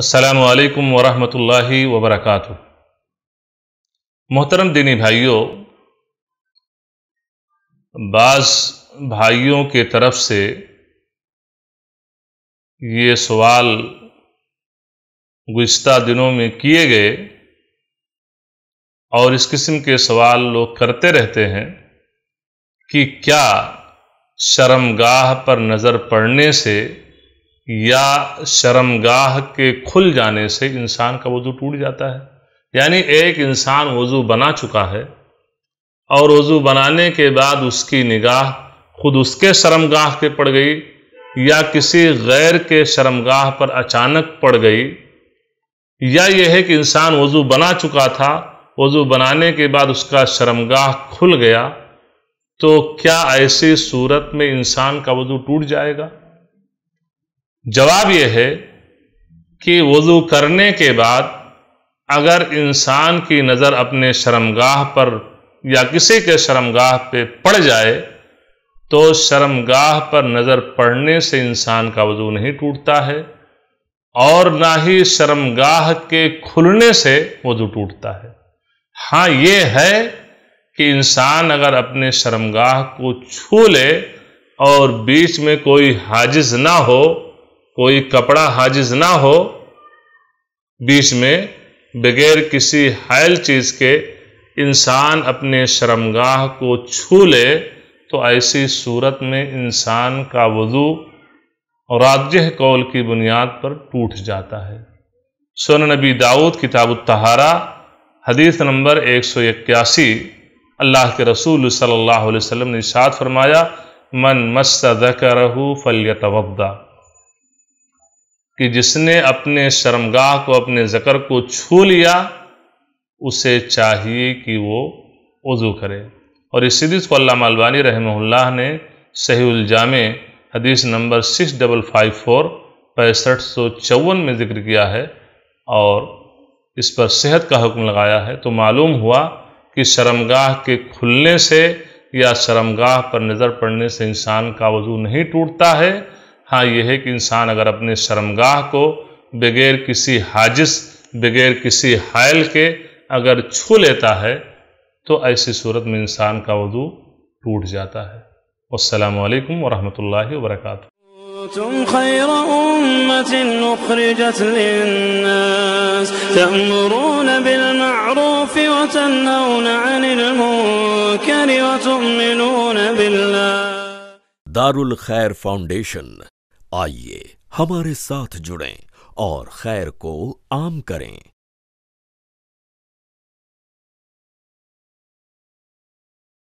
असलकम वरहि वबरक मोहतरम दीनी भाइयों बाज़ भाइयों के तरफ से ये सवाल गुज्त दिनों में किए गए और इस किस्म के सवाल लोग करते रहते हैं कि क्या शर्मगाह पर नज़र पड़ने से या शर्मगाह के खुल जाने से इंसान का वज़ू टूट जाता है यानी एक इंसान वज़ू बना चुका है और वज़ू बनाने के बाद उसकी निगाह खुद उसके शर्मगाह के पड़ गई या किसी गैर के शर्मगाह पर अचानक पड़ गई या यह है कि इंसान वज़ू बना चुका था वज़ू बनाने के बाद उसका शर्मगाह खुल गया तो क्या ऐसी सूरत में इंसान का वज़ू टूट जाएगा जवाब यह है कि वज़ू करने के बाद अगर इंसान की नज़र अपने शर्मगाह पर या किसी के शर्मगाह पे पड़ जाए तो शर्मगाह पर नज़र पड़ने से इंसान का वज़ू नहीं टूटता है और ना ही शर्मगाह के खुलने से वज़ू टूटता है हाँ ये है कि इंसान अगर अपने शर्मगाह को छू ले और बीच में कोई हाजिज ना हो कोई कपड़ा हाजिज ना हो बीच में बगैर किसी हायल चीज़ के इंसान अपने शर्मगाह को छू ले तो ऐसी सूरत में इंसान का वज़ू और राज्य कौल की बुनियाद पर टूट जाता है सोन नबी दाऊद किताब तहारा हदीस नंबर एक सौ इक्यासी अल्लाह के रसूल सल्लल्लाहु अलैहि वसल्लम ने साथ फरमाया मन मस्त रहू फल तवदा कि जिसने अपने शर्मगाह को अपने ज़कर को छू लिया उसे चाहिए कि वो वज़ू करे और इस हदीस को अल्लाह अलबानी रहमल्ला ने सहीजाम हदीस number six double five four पैंसठ सौ चौवन में ज़िक्र किया है और इस पर सेहत का हुक्म लगाया है तो मालूम हुआ कि शर्मगाह के खुलने से या शर्मगाह पर नज़र पड़ने से इंसान का वजू नहीं टूटता है हाँ यह है कि इंसान अगर अपने शर्मगाह को बगैर किसी हाजिस बगैर किसी हायल के अगर छू लेता है तो ऐसी सूरत में इंसान का वजू टूट जाता है असलकम वरहमल वरक تُم خير أمة أخرجت للناس تأمرون بالمعروف وتنهون عن المنكر وتؤمنون بالله دار الخير فاونديشن आइए हमारे साथ जुड़ें और खैर को आम करें